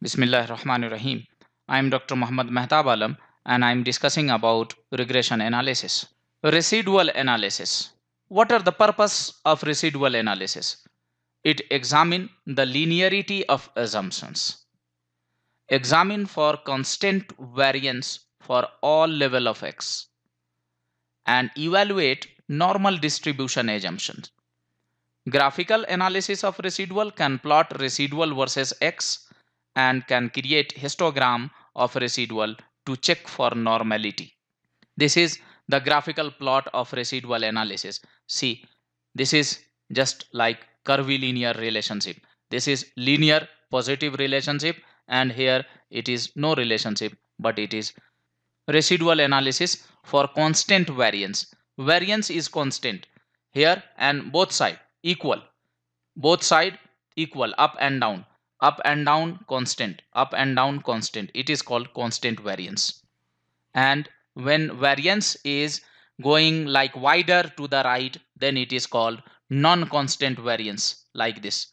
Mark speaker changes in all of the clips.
Speaker 1: Bismillah Rahman Rahim. I am Dr. Muhammad Mehtab Alam and I am discussing about regression analysis. Residual analysis. What are the purpose of residual analysis? It examine the linearity of assumptions. Examine for constant variance for all level of x and evaluate normal distribution assumptions. Graphical analysis of residual can plot residual versus x and can create histogram of residual to check for normality. This is the graphical plot of residual analysis. See, this is just like curvilinear relationship. This is linear positive relationship and here it is no relationship but it is residual analysis for constant variance. Variance is constant here and both side equal. Both side equal up and down up and down constant up and down constant it is called constant variance and when variance is going like wider to the right then it is called non-constant variance like this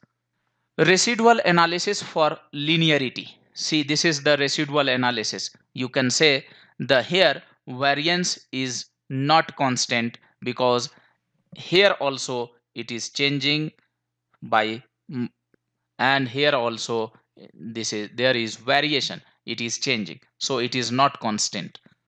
Speaker 1: residual analysis for linearity see this is the residual analysis you can say the here variance is not constant because here also it is changing by and here also this is there is variation it is changing so it is not constant